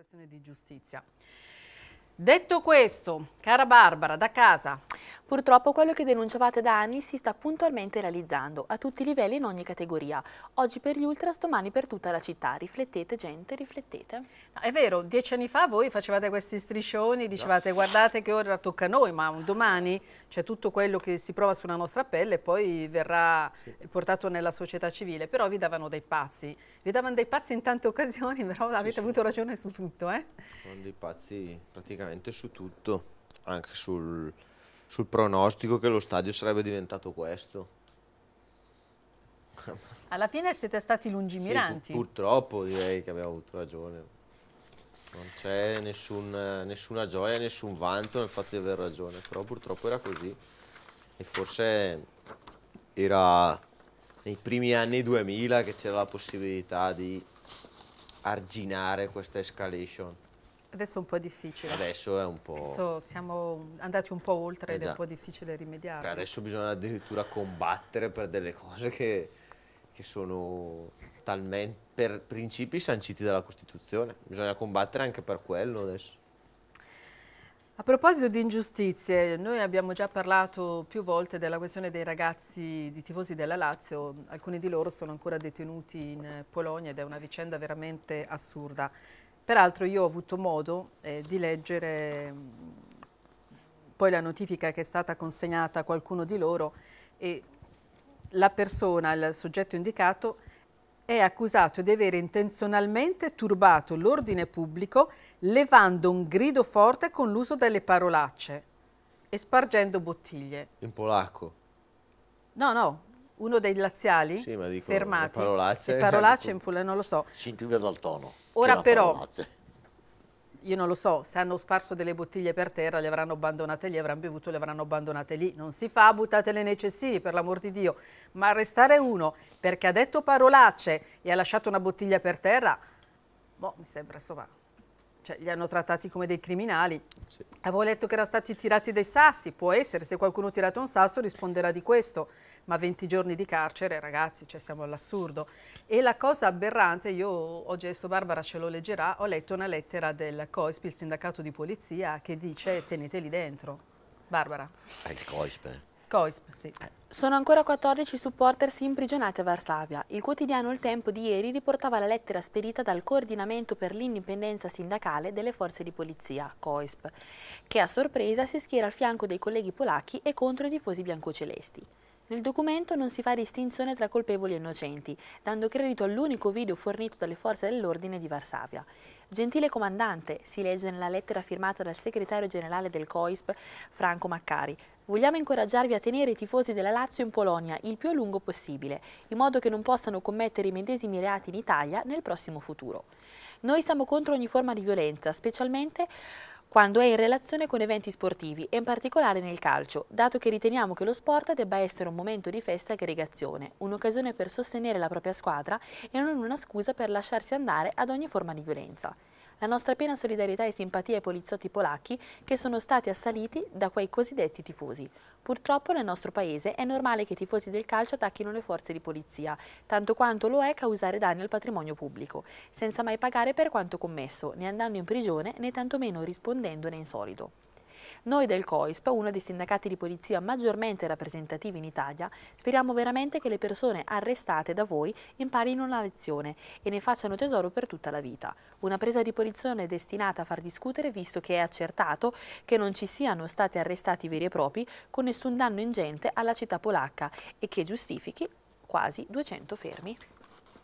questione di giustizia. Detto questo, cara Barbara, da casa, Purtroppo quello che denunciavate da anni si sta puntualmente realizzando, a tutti i livelli in ogni categoria. Oggi per gli ultras, domani per tutta la città. Riflettete gente, riflettete. No, è vero, dieci anni fa voi facevate questi striscioni, dicevate no. guardate che ora tocca a noi, ma un domani c'è tutto quello che si prova sulla nostra pelle e poi verrà sì. portato nella società civile. Però vi davano dei pazzi, vi davano dei pazzi in tante occasioni, però sì, avete sì. avuto ragione su tutto. Eh? Sono dei pazzi praticamente su tutto, anche sul sul pronostico che lo stadio sarebbe diventato questo. Alla fine siete stati lungimiranti. Sì, purtroppo direi che abbiamo avuto ragione. Non c'è nessun, nessuna gioia, nessun vanto nel fatto di aver ragione, però purtroppo era così. E forse era nei primi anni 2000 che c'era la possibilità di arginare questa escalation. Adesso è un po' difficile. Adesso è un po'... Adesso siamo andati un po' oltre eh ed è un esatto. po' difficile rimediare. Cioè, adesso bisogna addirittura combattere per delle cose che, che sono talmente... per principi sanciti dalla Costituzione. Bisogna combattere anche per quello adesso. A proposito di ingiustizie, noi abbiamo già parlato più volte della questione dei ragazzi di tifosi della Lazio, alcuni di loro sono ancora detenuti in Polonia ed è una vicenda veramente assurda. Peraltro io ho avuto modo eh, di leggere poi la notifica che è stata consegnata a qualcuno di loro e la persona, il soggetto indicato, è accusato di avere intenzionalmente turbato l'ordine pubblico levando un grido forte con l'uso delle parolacce e spargendo bottiglie. In polacco? No, no, uno dei laziali sì, ma dico, fermati. Parolacce. parolacce in Puglia, non lo so. Si intuiva dal tono. Ora però, parolacce. io non lo so, se hanno sparso delle bottiglie per terra, le avranno abbandonate lì, avranno bevuto, le avranno abbandonate lì. Non si fa, buttatele nei cestini, per l'amor di Dio. Ma arrestare uno perché ha detto parolacce e ha lasciato una bottiglia per terra, boh, mi sembra, insomma, cioè, li hanno trattati come dei criminali. Sì. Avevo letto che erano stati tirati dei sassi, può essere, se qualcuno ha tirato un sasso risponderà di questo, ma 20 giorni di carcere, ragazzi, cioè siamo all'assurdo. E la cosa aberrante, io ho gesto, Barbara ce lo leggerà, ho letto una lettera del COISP, il sindacato di polizia, che dice teneteli dentro. Barbara. È ah, il COISP. Coisp, sì. Eh, sono ancora 14 supporters imprigionati a Varsavia. Il quotidiano Il Tempo di ieri riportava la lettera spedita dal Coordinamento per l'indipendenza sindacale delle forze di polizia, COISP, che a sorpresa si schiera al fianco dei colleghi polacchi e contro i tifosi biancocelesti. Nel documento non si fa distinzione tra colpevoli e innocenti, dando credito all'unico video fornito dalle forze dell'ordine di Varsavia. Gentile comandante, si legge nella lettera firmata dal segretario generale del COISP, Franco Maccari, Vogliamo incoraggiarvi a tenere i tifosi della Lazio in Polonia il più a lungo possibile, in modo che non possano commettere i medesimi reati in Italia nel prossimo futuro. Noi siamo contro ogni forma di violenza, specialmente quando è in relazione con eventi sportivi e in particolare nel calcio, dato che riteniamo che lo sport debba essere un momento di festa e aggregazione, un'occasione per sostenere la propria squadra e non una scusa per lasciarsi andare ad ogni forma di violenza. La nostra piena solidarietà e simpatia ai poliziotti polacchi che sono stati assaliti da quei cosiddetti tifosi. Purtroppo nel nostro paese è normale che i tifosi del calcio attacchino le forze di polizia, tanto quanto lo è causare danni al patrimonio pubblico, senza mai pagare per quanto commesso, né andando in prigione né tantomeno rispondendone in solito. Noi del COISP, uno dei sindacati di polizia maggiormente rappresentativi in Italia, speriamo veramente che le persone arrestate da voi imparino una lezione e ne facciano tesoro per tutta la vita. Una presa di posizione destinata a far discutere visto che è accertato che non ci siano stati arrestati veri e propri con nessun danno ingente alla città polacca e che giustifichi quasi 200 fermi.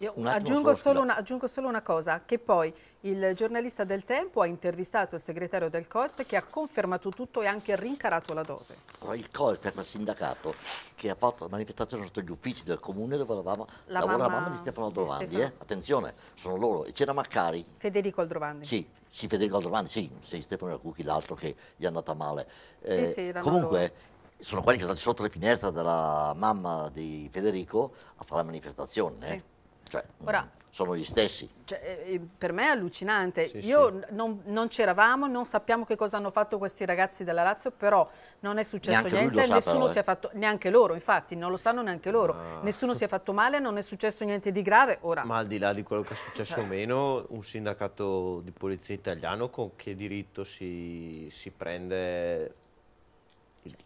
Io un aggiungo, solo una, aggiungo solo una cosa, che poi il giornalista del Tempo ha intervistato il segretario del COSPE che ha confermato tutto e anche rincarato la dose. Il COSPE è quel sindacato che ha fatto la manifestazione sotto gli uffici del comune dove lavava, la, lavora mamma, la mamma di Stefano Aldrovandi. Eh? Attenzione, sono loro. E c'era Maccari. Federico Aldrovandi. Sì, sì Federico Aldrovandi, sì, sì Stefano Racucchi, l'altro che gli è andata male. Eh, sì, sì, comunque, loro sono quelli che sono stati sotto le finestre della mamma di Federico a fare la manifestazione. Eh? Sì. Cioè, Ora, sono gli stessi. Cioè, eh, eh, per me è allucinante. Sì, Io sì. non, non c'eravamo, non sappiamo che cosa hanno fatto questi ragazzi della Lazio, però non è successo neanche niente, nessuno però, si è eh. fatto, neanche loro, infatti, non lo sanno neanche loro. Ah. Nessuno si è fatto male, non è successo niente di grave. Ora. Ma al di là di quello che è successo o meno, un sindacato di polizia italiano con che diritto si, si prende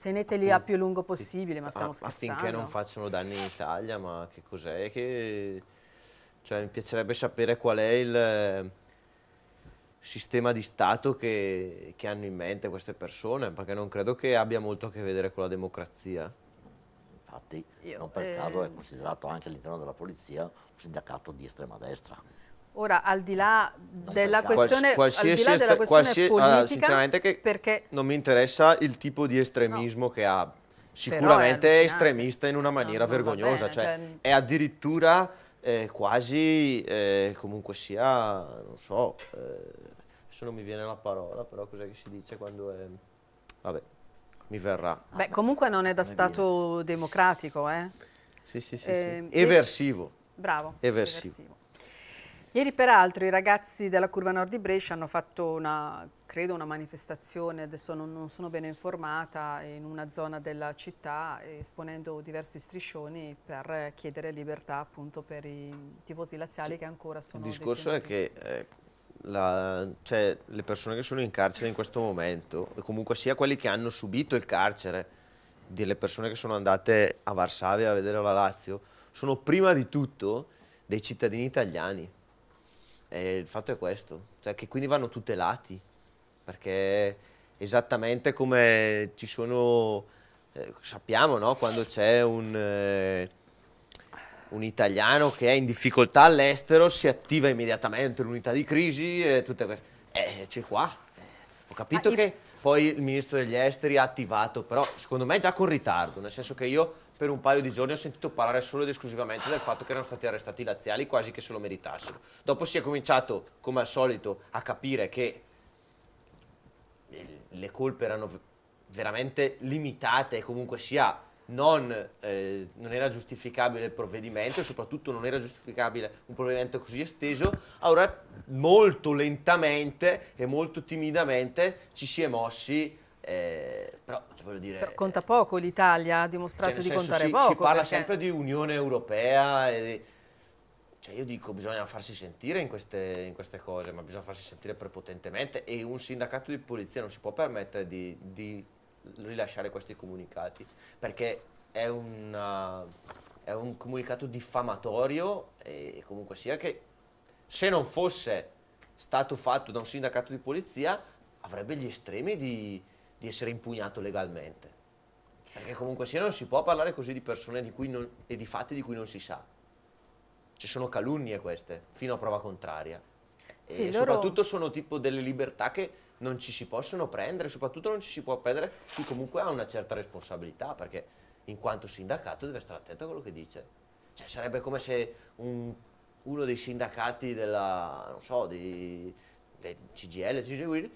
Teneteli a più lungo possibile, ma stiamo scherzando. Affinché non facciano danni in Italia, ma che cos'è che... Cioè, mi piacerebbe sapere qual è il eh, sistema di Stato che, che hanno in mente queste persone, perché non credo che abbia molto a che vedere con la democrazia infatti Io, non per eh... caso è considerato anche all'interno della polizia un sindacato di estrema destra. Ora, al di là della questione, qualsiasi, là della questione politica, ah, sinceramente che perché... non mi interessa il tipo di estremismo no. che ha. Sicuramente è, è estremista in una maniera no, vergogognosa, bene, cioè, cioè... è addirittura eh, quasi eh, comunque sia, non so, eh, adesso non mi viene la parola, però cos'è che si dice quando è... vabbè, mi verrà. Beh, comunque non è da non Stato viene. democratico, eh? Sì, sì, sì, sì. Ehm, eversivo. Bravo. Eversivo. eversivo. Ieri peraltro i ragazzi della Curva Nord di Brescia hanno fatto una, credo una manifestazione, adesso non, non, sono bene informata, in una zona della città esponendo diversi striscioni per chiedere libertà appunto per i tifosi laziali sì. che ancora sono Il discorso detenuti. è che eh, la, cioè, le persone che sono in carcere in questo momento, e comunque sia quelli che hanno subito il carcere, delle persone che sono andate a Varsavia a vedere la Lazio, sono prima di tutto dei cittadini italiani e il fatto è questo, cioè che quindi vanno tutelati, perché esattamente come ci sono, eh, sappiamo no? quando c'è un, eh, un, italiano che è in difficoltà all'estero, si attiva immediatamente l'unità di crisi e tutte queste... Eh, c'è qua, eh. ho capito ah, che poi il ministro degli esteri ha attivato, però secondo me già con ritardo, nel senso che io per un paio di giorni ho sentito parlare solo ed esclusivamente del fatto che erano stati arrestati i laziali quasi che se lo meritassero. Dopo si è cominciato, come al solito, a capire che le colpe erano veramente limitate e comunque sia non, eh, non, era giustificabile il provvedimento e soprattutto non era giustificabile un provvedimento così esteso, allora molto lentamente e molto timidamente ci si è mossi eh, però, cioè, voglio dire, però eh, conta poco l'Italia, ha dimostrato cioè, di senso, contare si, poco. Si parla perché... sempre di Unione Europea, e, cioè io dico bisogna farsi sentire in queste, in queste, cose, ma bisogna farsi sentire prepotentemente e un sindacato di polizia non si può permettere di, di rilasciare questi comunicati perché è, una, è un comunicato diffamatorio e comunque sia che se non fosse stato fatto da un sindacato di polizia avrebbe gli estremi di, di essere impugnato legalmente. Perché comunque sia non si può parlare così di persone di non, e di fatti di cui non si sa. Ci cioè, sono calunnie queste, fino a prova contraria. Sì, e loro... soprattutto sono tipo delle libertà che non ci si possono prendere, soprattutto non ci si può prendere chi comunque ha una certa responsabilità, perché in quanto sindacato deve stare attento a quello che dice. Cioè sarebbe come se un, uno dei sindacati della, non so, di, del CGL, CGL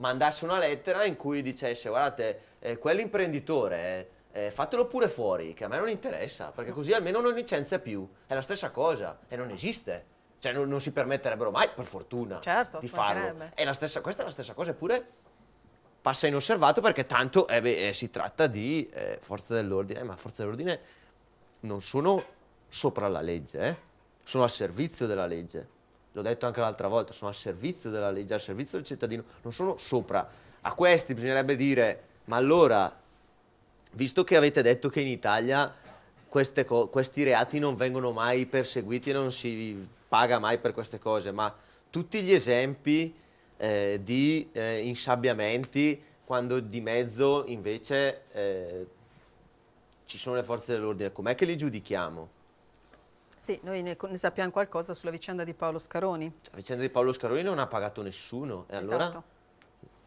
mandasse una lettera in cui dicesse guardate, eh, quell'imprenditore eh, eh, fatelo pure fuori, che a me non interessa, perché così almeno non licenzia più, è la stessa cosa e non esiste. Cioè non, non si permetterebbero mai, per fortuna, certo, di farlo. È stessa, questa è la stessa cosa, eppure passa inosservato perché tanto eh beh, eh, si tratta di eh, forze dell'ordine, ma forze dell'ordine non sono sopra la legge, eh, sono al servizio della legge l'ho detto anche l'altra volta, sono al servizio della legge, al servizio del cittadino, non sono sopra. A questi bisognerebbe dire, ma allora, visto che avete detto che in Italia questi reati non vengono mai perseguiti e non si paga mai per queste cose, ma tutti gli esempi eh, di eh, insabbiamenti quando di mezzo invece eh, ci sono le forze dell'ordine, com'è che li giudichiamo? Sì, noi ne, ne, sappiamo qualcosa sulla vicenda di Paolo Scaroni. La vicenda di Paolo Scaroni non ha pagato nessuno, e esatto.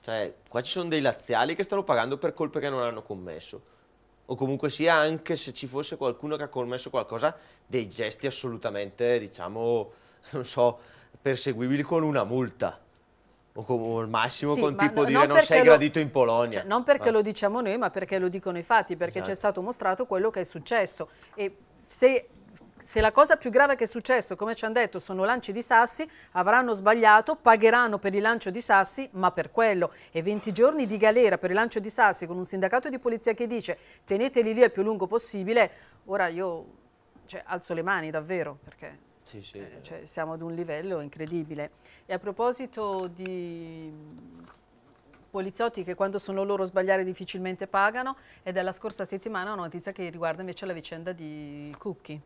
Cioè, qua ci sono dei laziali che stanno pagando per colpe che non hanno commesso. O comunque sia, anche se ci fosse qualcuno che ha commesso qualcosa, dei gesti assolutamente, diciamo, non so, perseguibili con una multa o, al massimo sì, con tipo no, dire non, sei lo, gradito in Polonia. Cioè, non perché Basta. lo diciamo noi, ma perché lo dicono i fatti, perché esatto. ci è esatto. stato mostrato quello che è successo. E se se la cosa più grave che è successo, come ci hanno detto, sono lanci di sassi, avranno sbagliato, pagheranno per il lancio di sassi, ma per quello. E 20 giorni di galera per il lancio di sassi con un sindacato di polizia che dice teneteli lì il più lungo possibile, ora io cioè, alzo le mani davvero perché... Sì, sì. Eh, cioè, siamo ad un livello incredibile. E a proposito di poliziotti che quando sono loro a sbagliare difficilmente pagano, è della scorsa settimana una notizia che riguarda invece la vicenda di Cucchi.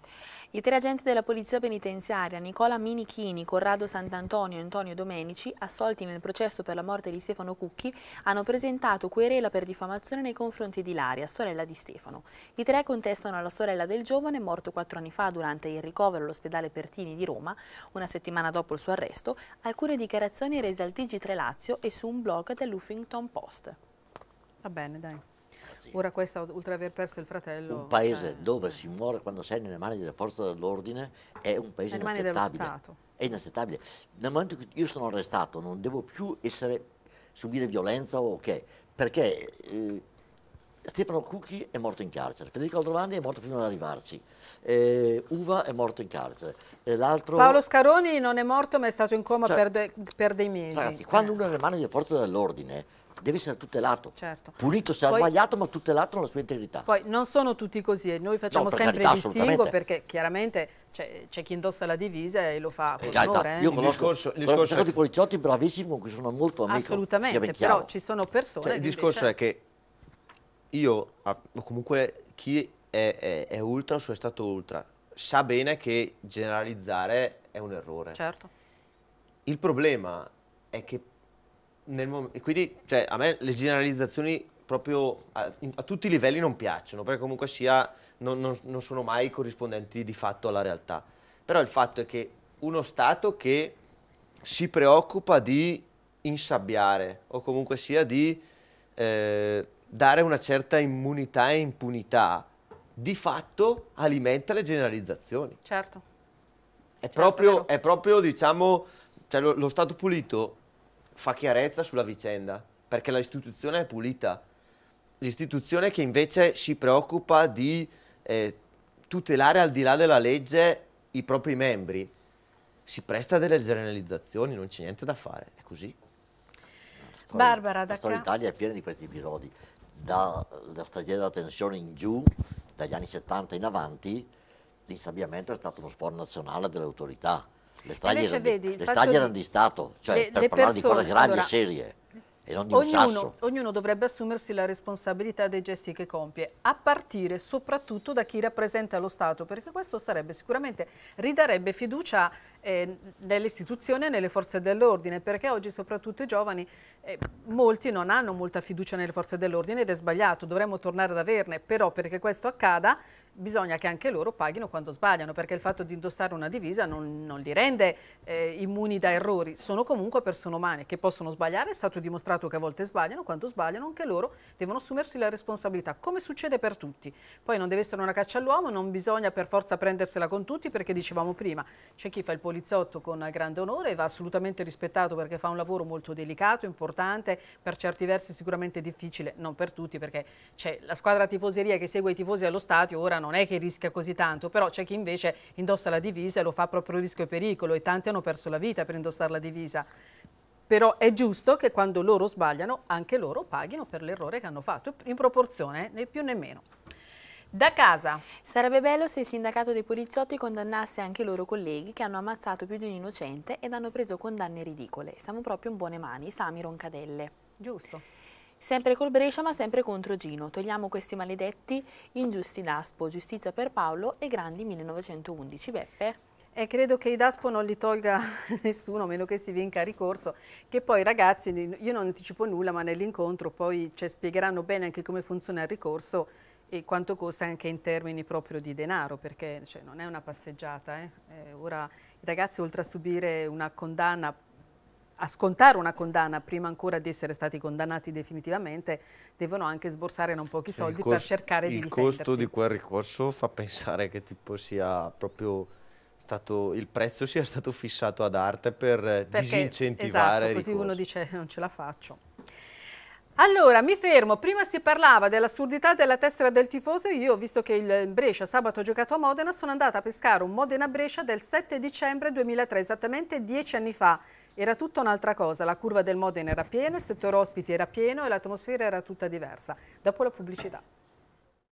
I tre agenti della polizia penitenziaria Nicola Minichini, Corrado Sant'Antonio e Antonio Domenici, assolti nel processo per la morte di Stefano Cucchi, hanno presentato querela per diffamazione nei confronti di Laria, sorella di Stefano. I tre contestano alla sorella del giovane, morto quattro anni fa durante il ricovero all'ospedale Pertini di Roma, una settimana dopo il suo arresto, alcune dichiarazioni rese al TG3 Lazio e su un blog dell'Uffington Post. Va bene, dai. Ora questa, oltre ad aver perso il fratello... Un paese cioè, dove eh. si muore quando sei nelle mani delle forze dell'ordine è un paese inaccettabile. È inaccettabile. Nel momento in cui io sono arrestato non devo più essere, subire violenza o okay, che, perché... Eh, Stefano Cucchi è morto in carcere, Federico Aldrovandi è morto prima di arrivarci, eh, Uva è morto in carcere. Eh, Paolo Scaroni non è morto ma è stato in coma cioè, per, de per, dei mesi. Ragazzi, quando uno è nelle mani delle forze dell'ordine deve essere tutelato. Certo. Pulito se ha sbagliato, ma tutelato nella sua integrità. Poi non sono tutti così e noi facciamo no, sempre carità, distinguo perché chiaramente c'è, chi indossa la divisa e lo fa per carità, onore. Eh. Io conosco, discorso, il discorso è... di poliziotti bravissimi con cui sono molto amico. Assolutamente, però ci sono cioè, persone cioè, Il discorso invece... è che io, comunque chi è, è, è ultra o è stato ultra, sa bene che generalizzare è un errore. Certo. Il problema è che e quindi cioè, a me le generalizzazioni proprio a, a, tutti i livelli non piacciono, perché comunque sia non, non, non, sono mai corrispondenti di fatto alla realtà. Però il fatto è che uno Stato che si preoccupa di insabbiare o comunque sia di eh, dare una certa immunità e impunità, di fatto alimenta le generalizzazioni. Certo. È, certo, proprio, è proprio, diciamo, cioè lo, lo Stato pulito fa chiarezza sulla vicenda, perché l'istituzione è pulita. L'istituzione che invece si preoccupa di eh, tutelare al di là della legge i propri membri, si presta a delle generalizzazioni, non c'è niente da fare, è così. La Barbara, la storia d'Italia è piena di questi episodi, dalla da della tensione in giù, dagli anni 70 in avanti, l'insabbiamento è stato uno sport nazionale delle autorità le stragi, erano, vedi, le stragi erano di, Stato, cioè le, per le parlare persone, di cose grandi allora, e serie. E non di ognuno, sasso. ognuno dovrebbe assumersi la responsabilità dei gesti che compie, a partire soprattutto da chi rappresenta lo Stato, perché questo sarebbe sicuramente ridarebbe fiducia eh, nell'istituzione e nelle forze dell'ordine, perché oggi soprattutto i giovani, eh, molti non hanno molta fiducia nelle forze dell'ordine ed è sbagliato, dovremmo tornare ad averne, però perché questo accada bisogna che anche loro paghino quando sbagliano, perché il fatto di indossare una divisa non, non li rende eh, immuni da errori, sono comunque persone umane che possono sbagliare, è stato dimostrato che a volte sbagliano, quando sbagliano anche loro devono assumersi la responsabilità, come succede per tutti. Poi non deve essere una caccia all'uomo, non bisogna per forza prendersela con tutti, perché dicevamo prima, c'è chi fa il poliziotto con grande onore e va assolutamente rispettato perché fa un lavoro molto delicato, importante, per certi versi sicuramente difficile, non per tutti, perché c'è la squadra tifoseria che segue i tifosi allo stadio, ora non non è che rischia così tanto, però c'è chi invece indossa la divisa e lo fa proprio rischio e pericolo e tanti hanno perso la vita per indossare la divisa. Però è giusto che quando loro sbagliano anche loro paghino per l'errore che hanno fatto, in proporzione, né più né meno. Da casa. Sarebbe bello se il sindacato dei poliziotti condannasse anche i loro colleghi che hanno ammazzato più di un innocente ed hanno preso condanne ridicole. Siamo proprio in buone mani, Sami Roncadelle. Giusto. Sempre col Brescia ma sempre contro Gino, togliamo questi maledetti, ingiusti Daspo, giustizia per Paolo e grandi 1911 Beppe. E credo che i DASPO non li tolga nessuno, a meno che si vinca a ricorso, che poi ragazzi, io non anticipo nulla, ma nell'incontro poi cioè, spiegheranno bene anche come funziona il ricorso e quanto costa anche in termini proprio di denaro, perché cioè, non è una passeggiata. Eh? Eh, ora i ragazzi, oltre a subire una condanna a scontare una condanna prima ancora di essere stati condannati definitivamente devono anche sborsare non pochi cioè, soldi costo, per cercare di difendersi. Il costo di quel ricorso fa pensare che tipo sia proprio stato, il prezzo sia stato fissato ad arte per Perché, disincentivare esatto, così uno dice eh, non ce la faccio. Allora, mi fermo. Prima si parlava dell'assurdità della tessera del tifoso. Io, visto che il Brescia sabato ha giocato a Modena, sono andata a pescare un Modena-Brescia del 7 dicembre 2003, esattamente dieci anni fa. Era tutta un'altra cosa, la curva del Modena era piena, il settore ospiti era pieno e l'atmosfera era tutta diversa. Dopo la pubblicità.